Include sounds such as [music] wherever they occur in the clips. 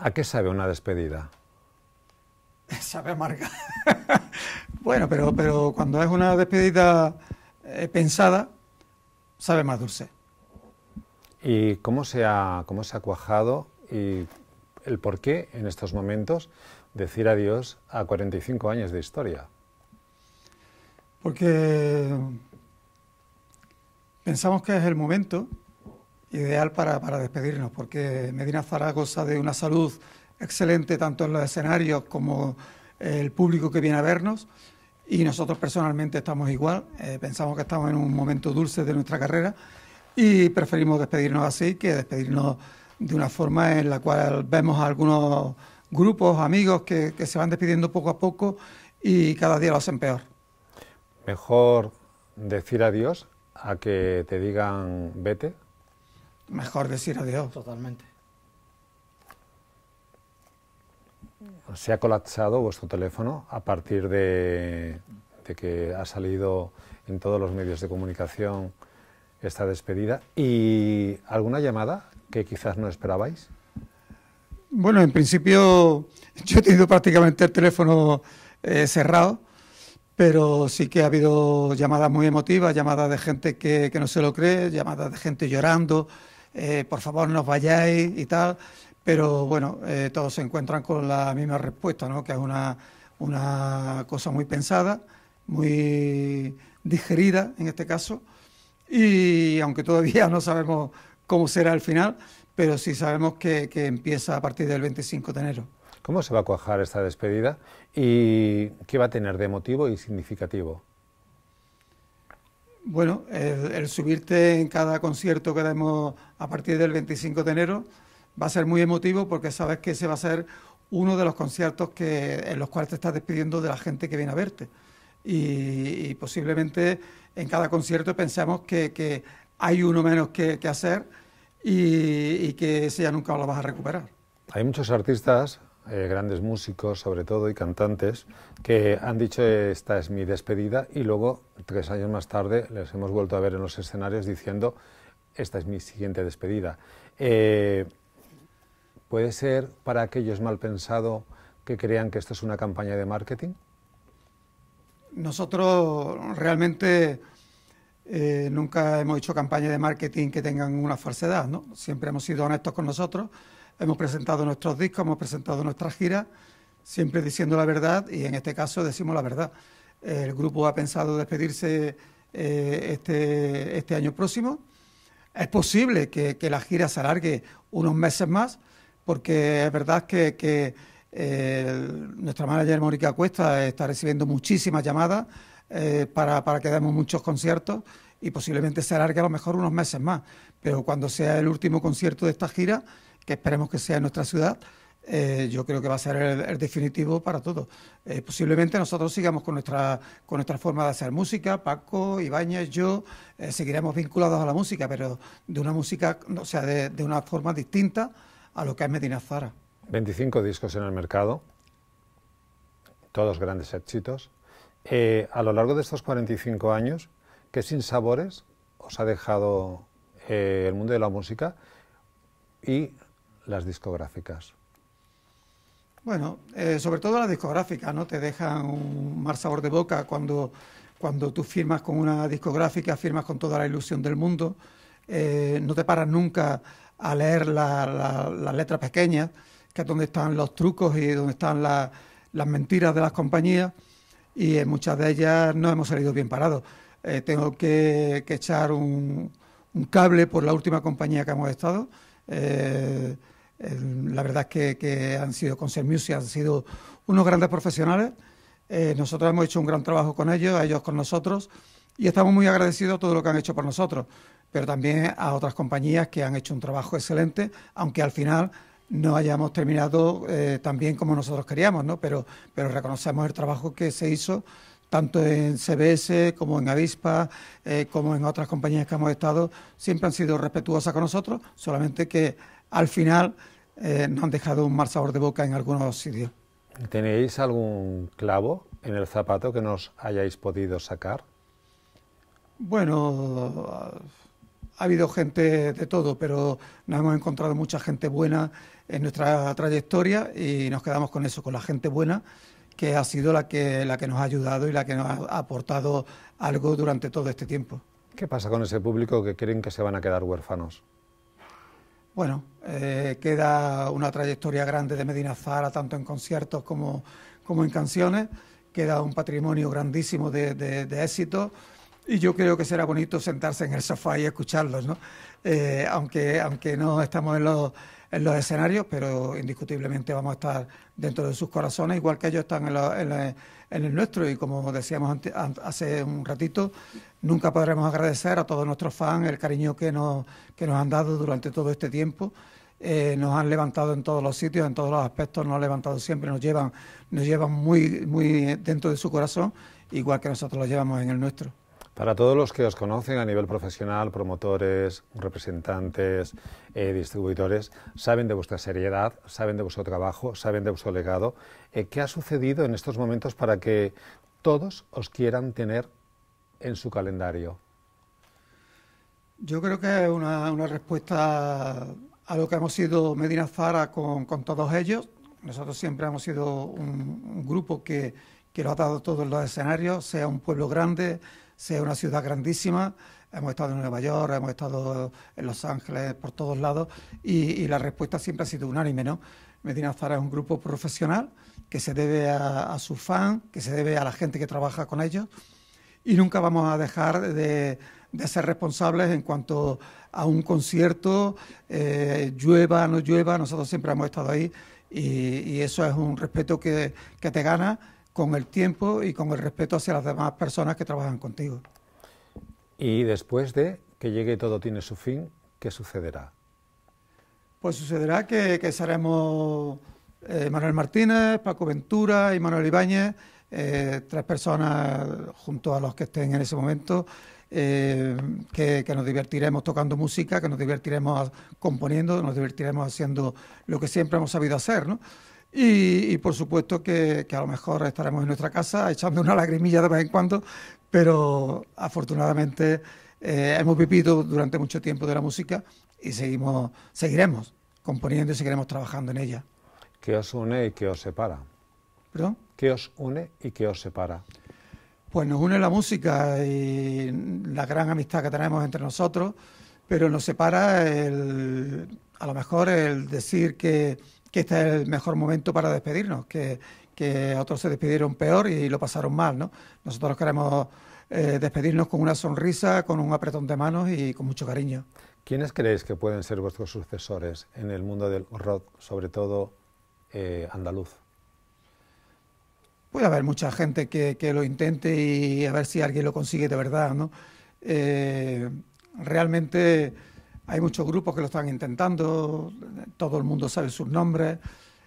¿A qué sabe una despedida? [laughs] Sabe amarga. [laughs] bueno, pero, pero cuando es una despedida eh, pensada, sabe más dulce. ¿Y cómo se cómo se ha cuajado y el por qué en estos momentos decir adiós a 45 años de historia? Porque pensamos que es el momento ideal para, para despedirnos, porque Medina Zaragoza de una salud excelente tanto en los escenarios como eh, el público que viene a vernos y nosotros personalmente estamos igual, eh, pensamos que estamos en un momento dulce de nuestra carrera y preferimos despedirnos así que despedirnos de una forma en la cual vemos a algunos grupos, amigos que se van despidiendo poco a poco y cada día lo hacen peor. Mejor decir adiós a que te digan vete mejor decir adiós. Totalmente. ¿Se ha colapsado vuestro teléfono a partir de, que ha salido en todos los medios de comunicación esta despedida? ¿Y alguna llamada que quizás no esperabais? Bueno, en principio yo he tenido prácticamente el teléfono eh, cerrado, pero sí que ha habido llamadas muy emotivas, llamadas de gente que, que no se lo cree, llamadas de gente llorando, eh, por favor no vayáis y tal, pero bueno, eh, todos se encuentran con la misma respuesta, ¿no? que es una, cosa muy pensada, muy digerida en este caso, y aunque todavía no sabemos cómo será el final, pero sí sabemos que, que empieza a partir del 25 de enero. ¿Cómo se va a cuajar esta despedida y qué va a tener de motivo y significativo? Bueno, el, subirte en cada concierto que demos a partir del 25 de enero va a ser muy emotivo porque sabes que ese va a ser uno de los conciertos en los cuales te estás despidiendo de la gente que viene a verte. Y, posiblemente en cada concierto pensamos que, hay uno menos que, hacer y, y que ese ya nunca lo vas a recuperar. Hay muchos artistas eh, grandes músicos sobre todo y cantantes que han dicho esta es mi despedida y luego tres años más tarde les hemos vuelto a ver en los escenarios diciendo esta es mi siguiente despedida. Eh, ¿Puede ser para aquellos mal pensados que crean que esto es una campaña de marketing? Nosotros realmente eh, nunca hemos hecho campaña de marketing que tengan una falsedad, ¿no? Siempre hemos sido honestos con nosotros Hemos presentado nuestros discos, hemos presentado nuestras giras, siempre diciendo la verdad y en este caso decimos la verdad. El grupo ha pensado despedirse eh, este, este, año próximo. Es posible que, la gira se alargue unos meses más, porque es verdad que, eh, nuestra manager Mónica Cuesta está recibiendo muchísimas llamadas eh, para que demos muchos conciertos y posiblemente se alargue a lo mejor unos meses más. Pero cuando sea el último concierto de esta gira, que esperemos que sea en nuestra ciudad, eh, yo creo que va a ser el, definitivo para todos. Eh, posiblemente nosotros sigamos con nuestra, con nuestra forma de hacer música, Paco, Ibañez, yo, eh, seguiremos vinculados a la música, pero de una música, o sea, de, una forma distinta a lo que es Medina Zara. 25 discos en el mercado, todos grandes éxitos. a lo largo de estos 45 años, ...que sin sabores os ha dejado el mundo de la música? Y las discográficas? Bueno, eh, sobre todo las discográficas, ¿no? Te dejan un mal sabor de boca cuando, cuando tú firmas con una discográfica, firmas con toda la ilusión del mundo, eh, no te paras nunca a leer las letras pequeñas, que es donde están los trucos y donde están las mentiras de las compañías, y en muchas de ellas no hemos salido bien parados. Eh, tengo que, echar un, cable por la última compañía que hemos estado la verdad es que, han sido con Music, han sido unos grandes profesionales. Eh, nosotros hemos hecho un gran trabajo con ellos, ellos con nosotros, y estamos muy agradecidos a todo lo que han hecho por nosotros, pero también a otras compañías que han hecho un trabajo excelente, aunque al final no hayamos terminado eh, tan bien como nosotros queríamos, ¿no? pero, pero reconocemos el trabajo que se hizo tanto en CBS como en Avispa, eh, como en otras compañías que hemos estado, siempre han sido respetuosas con nosotros, solamente que al final eh, nos han dejado un mal sabor de boca en algunos sitios. ¿Tenéis algún clavo en el zapato que nos hayáis podido sacar? Bueno, ha habido gente de todo, pero nos hemos encontrado mucha gente buena en nuestra trayectoria y nos quedamos con eso, con la gente buena que ha sido la que, la que nos ha ayudado y la que nos ha aportado algo durante todo este tiempo. ¿Qué pasa con ese público que creen que se van a quedar huérfanos? Bueno, eh, queda una trayectoria grande de Medina Zara, tanto en conciertos como, en canciones, queda un patrimonio grandísimo de, éxito... de y yo creo que será bonito sentarse en el sofá y escucharlos, ¿no? Eh, aunque, aunque no estamos en los, en los escenarios, pero indiscutiblemente vamos a estar dentro de sus corazones, igual que ellos están en, el nuestro. Y como decíamos hace un ratito, nunca podremos agradecer a todos nuestros fans el cariño que nos, nos han dado durante todo este tiempo. Eh, nos han levantado en todos los sitios, en todos los aspectos, nos han levantado siempre, nos llevan, nos llevan muy, muy dentro de su corazón, igual que nosotros los llevamos en el nuestro. Para todos los que os conocen a nivel profesional, promotores, representantes, eh, distribuidores, saben de vuestra seriedad, saben de vuestro trabajo, saben de vuestro legado. Eh, ¿Qué ha sucedido en estos momentos para que todos os quieran tener en su calendario? Yo creo que es una, respuesta a lo que hemos sido Medina Zara con, todos ellos. Nosotros siempre hemos sido un, grupo que, que lo ha dado todos los escenarios, sea un pueblo grande, sea una ciudad grandísima. Hemos estado en Nueva York, hemos estado en Los Ángeles, por todos lados, y, la respuesta siempre ha sido unánime, ¿no? Medina Zara es un grupo profesional que se debe a, a sus fans, que se debe a la gente que trabaja con ellos, y nunca vamos a dejar de, ser responsables en cuanto a un concierto, eh, llueva, no llueva, nosotros siempre hemos estado ahí, y, eso es un respeto que te gana con el tiempo y con el respeto hacia las demás personas que trabajan contigo. Y después de que llegue todo tiene su fin, ¿qué sucederá? Pues sucederá que, seremos eh, Manuel Martínez, Paco Ventura y Manuel Ibáñez, eh, tres personas junto a los que estén en ese momento, eh, que, que, nos divertiremos tocando música, que nos divertiremos componiendo, nos divertiremos haciendo lo que siempre hemos sabido hacer, ¿no? Y, por supuesto que, a lo mejor estaremos en nuestra casa echando una lagrimilla de vez en cuando, pero afortunadamente eh, hemos vivido durante mucho tiempo de la música y seguimos, seguiremos componiendo y seguiremos trabajando en ella. ¿Qué os une y qué os separa? ¿Qué os une y qué os separa? Pues nos une la música y la gran amistad que tenemos entre nosotros, pero nos separa el, a lo mejor el decir que que este es el mejor momento para despedirnos, que, otros se despidieron peor y lo pasaron mal, ¿no? Nosotros queremos eh, despedirnos con una sonrisa, con un apretón de manos y con mucho cariño. ¿Quiénes creéis que pueden ser vuestros sucesores en el mundo del rock, sobre todo eh, andaluz? Puede haber mucha gente que, lo intente y a ver si alguien lo consigue de verdad, ¿no? Eh, realmente hay muchos grupos que lo están intentando, todo el mundo sabe sus nombres.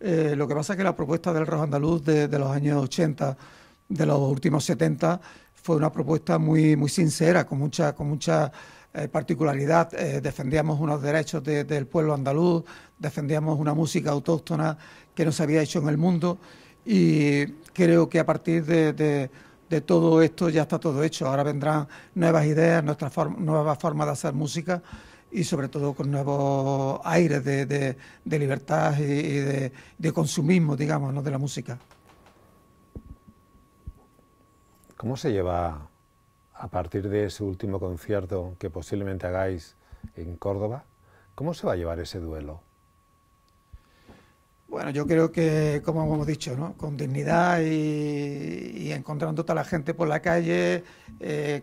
Eh, lo que pasa es que la propuesta del rojo andaluz de, los años 80, de los últimos 70, fue una propuesta muy, muy sincera, con mucha, con mucha eh, particularidad. Eh, defendíamos unos derechos del pueblo andaluz, defendíamos una música autóctona que no se había hecho en el mundo y creo que a partir de, todo esto ya está todo hecho. Ahora vendrán nuevas ideas, nuestra nuevas formas de hacer música y sobre todo con nuevos aires de, libertad y, de, de, consumismo, digamos, ¿no? de la música. ¿Cómo se lleva a partir de ese último concierto que posiblemente hagáis en Córdoba? ¿Cómo se va a llevar ese duelo? Bueno, yo creo que, como hemos dicho, con dignidad y, encontrando a toda la gente por la calle, eh,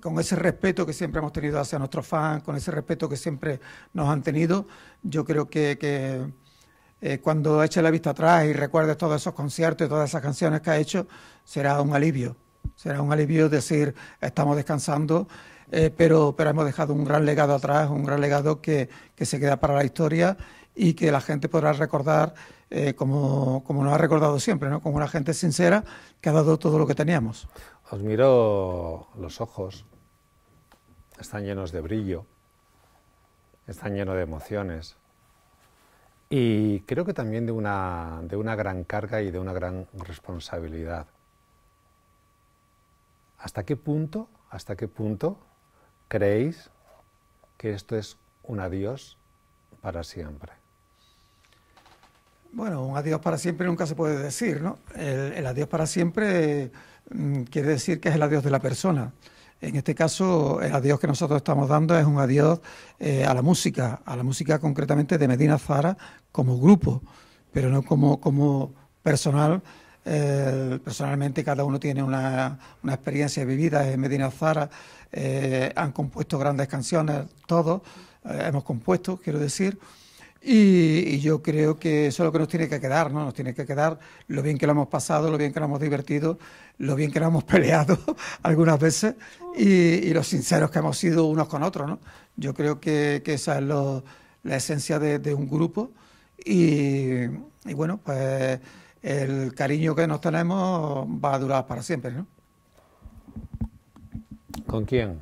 con ese respeto que siempre hemos tenido hacia nuestros fans, con ese respeto que siempre nos han tenido, yo creo que, eh, cuando eche la vista atrás y recuerdes todos esos conciertos y todas esas canciones que ha hecho, será un alivio. Será un alivio decir, estamos descansando, eh, pero, pero hemos dejado un gran legado atrás, un gran legado que, que se queda para la historia y que la gente podrá recordar eh, como, lo nos ha recordado siempre, como una gente sincera que ha dado todo lo que teníamos. Os miro los ojos, están llenos de brillo, están llenos de emociones y creo que también de una, de una gran carga y de una gran responsabilidad. ¿Hasta qué punto, hasta qué punto creéis que esto es un adiós para siempre? Bueno, un adiós para siempre nunca se puede decir, ¿no? El, adiós para siempre mm, quiere decir que es el adiós de la persona. En este caso, el adiós que nosotros estamos dando es un adiós eh, a la música, a la música concretamente de Medina Zara como grupo, pero no como, personal. Eh, personalmente cada uno tiene una, experiencia vivida en Medina Zara, eh, han compuesto grandes canciones, todos hemos compuesto, quiero decir. Y, yo creo que eso es lo que nos tiene que quedar, ¿no? Nos tiene que quedar lo bien que lo hemos pasado, lo bien que lo hemos divertido, lo bien que lo hemos [laughs] peleado algunas veces y, y, los sinceros que hemos sido unos con otros, ¿no? Yo creo que, esa es la esencia de, un grupo y, y, bueno, pues el cariño que nos tenemos va a durar para siempre, ¿no? ¿Con quién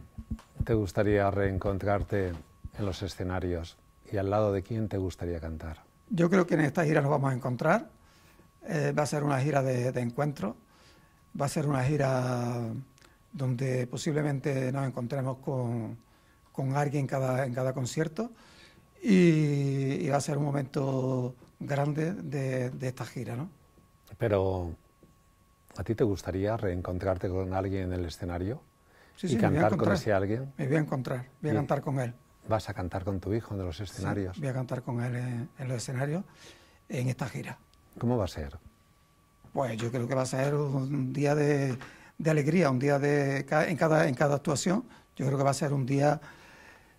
te gustaría reencontrarte en los escenarios? y al lado de quién te gustaría cantar? Yo creo que en esta gira nos vamos a encontrar. Eh, va a ser una gira de, encuentro, va a ser una gira donde posiblemente nos encontremos con, alguien cada, en cada concierto y, va a ser un momento grande de, esta gira. Pero, ¿a ti te gustaría reencontrarte con alguien en el escenario? Sí, y cantar con ese alguien. Me voy a encontrar, voy a cantar con él vas a cantar con tu hijo en los escenarios. Sí, voy a cantar con él en, los escenarios en esta gira. ¿Cómo va a ser? Pues yo creo que va a ser un día de, alegría, un día de en cada, en cada actuación. Yo creo que va a ser un día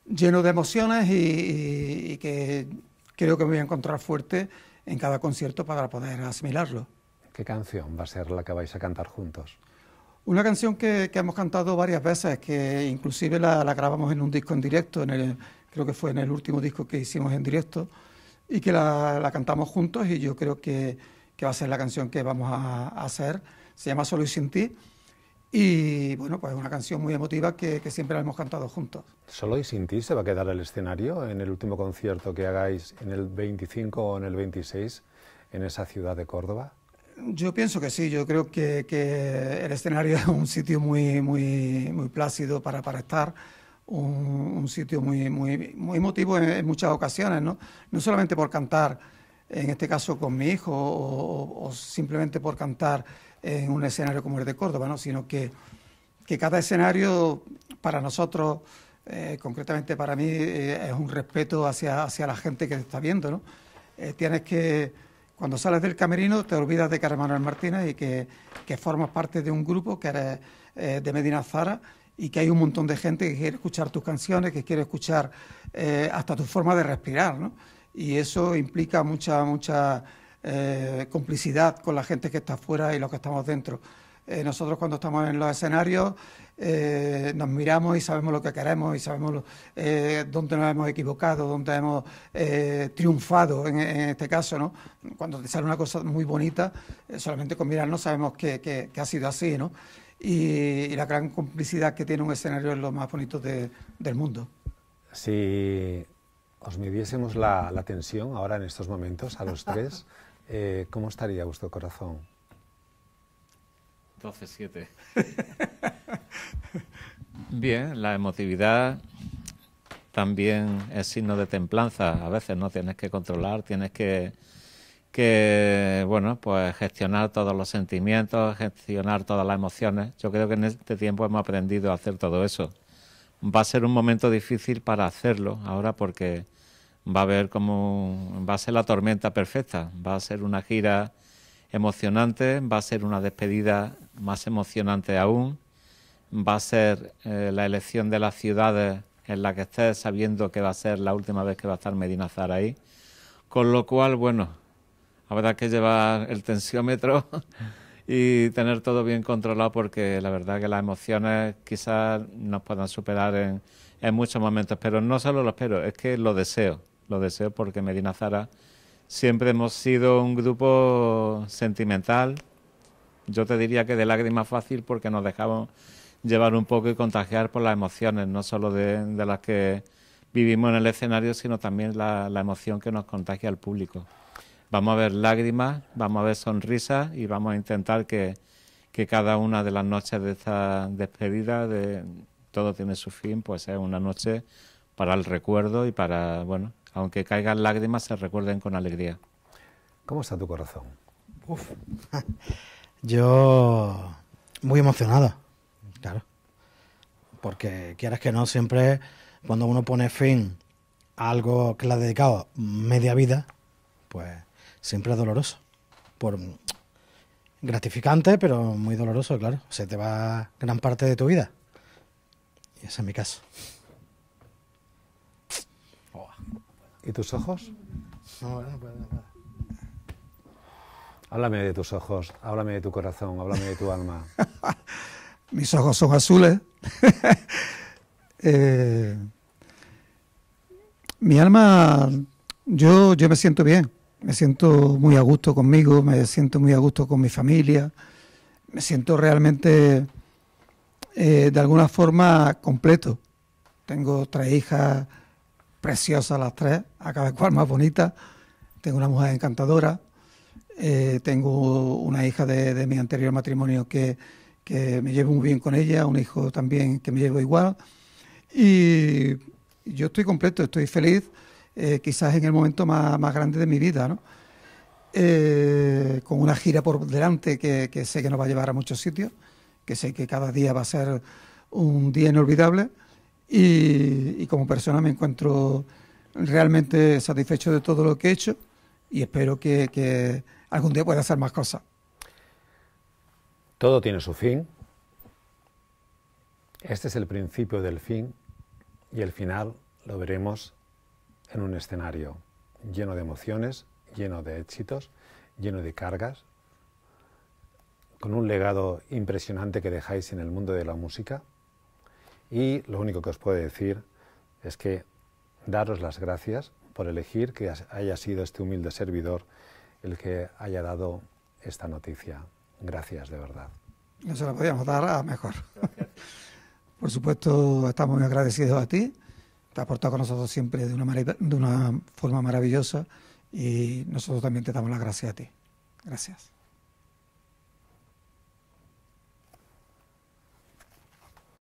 lleno de emociones y, y que creo que me voy a encontrar fuerte en cada concierto para poder asimilarlo. ¿Qué canción va a ser la que vais a cantar juntos? Una canción que, hemos cantado varias veces, que inclusive la, grabamos en un disco en directo, en el, creo que fue en el último disco que hicimos en directo, y que la, cantamos juntos y yo creo que, va a ser la canción que vamos a, hacer. Se llama Solo y sin ti. Y bueno, pues es una canción muy emotiva que, que siempre la hemos cantado juntos. ¿Solo y sin ti se va a quedar el escenario en el último concierto que hagáis en el 25 o en el 26 en esa ciudad de Córdoba? Yo pienso que sí, yo creo que, el escenario es un sitio muy, muy, muy plácido para, estar, un, sitio muy, muy, emotivo en, muchas ocasiones, ¿no? no solamente por cantar, en este caso con mi hijo, o, simplemente por cantar en un escenario como el de Córdoba, ¿no? sino que, que cada escenario para nosotros, eh, concretamente para mí, eh, es un respeto hacia, la gente que te está viendo. ¿no? Eh, tienes que cuando sales del camerino te olvidas de que eres Manuel Martínez y que, formas parte de un grupo que eres eh, de Medina Zara y que hay un montón de gente que quiere escuchar tus canciones, que quiere escuchar eh, hasta tu forma de respirar, Y eso implica mucha, mucha eh, complicidad con la gente que está afuera y los que estamos dentro. Eh, nosotros cuando estamos en los escenarios eh, nos miramos y sabemos lo que queremos y sabemos eh, dónde nos hemos equivocado, dónde hemos triunfado en, este caso. Cuando te sale una cosa muy bonita, solamente con mirarnos sabemos que, ha sido así. ¿no? Y, la gran complicidad que tiene un escenario es lo más bonito del mundo. Si os midiésemos la, la, tensión ahora en estos momentos, a los tres, [laughs] ¿cómo estaría vuestro corazón? 12-7. [laughs] Bien, la emotividad también es signo de templanza. A veces no tienes que controlar, tienes que, que bueno, pues gestionar todos los sentimientos, gestionar todas las emociones. Yo creo que en este tiempo hemos aprendido a hacer todo eso. Va a ser un momento difícil para hacerlo ahora porque va a haber como va a ser la tormenta perfecta, va a ser una gira emocionante, va a ser una despedida más emocionante aún, va a ser eh, la elección de las ciudades en la que estés sabiendo que va a ser la última vez que va a estar Medina Zara ahí. Con lo cual, bueno, habrá que llevar el tensiómetro [laughs] y tener todo bien controlado porque la verdad que las emociones quizás nos puedan superar en, en muchos momentos, pero no solo lo espero, es que lo deseo, lo deseo porque Medina Zara siempre hemos sido un grupo sentimental. Yo te diría que de lágrimas fácil porque nos dejamos llevar un poco y contagiar por las emociones, no solo de, las que vivimos en el escenario, sino también la, emoción que nos contagia al público. Vamos a ver lágrimas, vamos a ver sonrisas y vamos a intentar que, que cada una de las noches de esta despedida, de todo tiene su fin, pues es una noche para el recuerdo y para, bueno, aunque caigan lágrimas, se recuerden con alegría. ¿Cómo está tu corazón? Uf. [laughs] Yo muy emocionado, claro. Porque quieras que no, siempre cuando uno pone fin a algo que le ha dedicado media vida, pues siempre es doloroso. Por gratificante, pero muy doloroso, claro. Se te va gran parte de tu vida. Y ese es mi caso. ¿Y tus ojos? No, no Háblame de tus ojos, háblame de tu corazón, háblame de tu alma. [laughs] Mis ojos son azules. [laughs] Eh, mi alma, yo, yo me siento bien, me siento muy a gusto conmigo, me siento muy a gusto con mi familia, me siento realmente eh, de alguna forma completo. Tengo tres hijas Preciosa las tres, a cada cual más bonita. Tengo una mujer encantadora, eh, tengo una hija de, mi anterior matrimonio que, me llevo muy bien con ella, un hijo también que me llevo igual. Y yo estoy completo, estoy feliz, eh, quizás en el momento más, grande de mi vida, ¿no? Eh, con una gira por delante que, que, sé que nos va a llevar a muchos sitios, que sé que cada día va a ser un día inolvidable y, como persona me encuentro realmente satisfecho de todo lo que he hecho y espero que, que algún día pueda hacer más cosas. Todo tiene su fin. Este es el principio del fin y el final lo veremos en un escenario lleno de emociones, lleno de éxitos, lleno de cargas, con un legado impresionante que dejáis en el mundo de la música y lo único que os puedo decir es que daros las gracias por elegir que haya sido este humilde servidor el que haya dado esta noticia. Gracias, de verdad. No se la podíamos dar a mejor. Por supuesto, estamos muy agradecidos a ti. Te has portado con nosotros siempre de una, de una forma maravillosa y nosotros también te damos las gracias a ti. Gracias.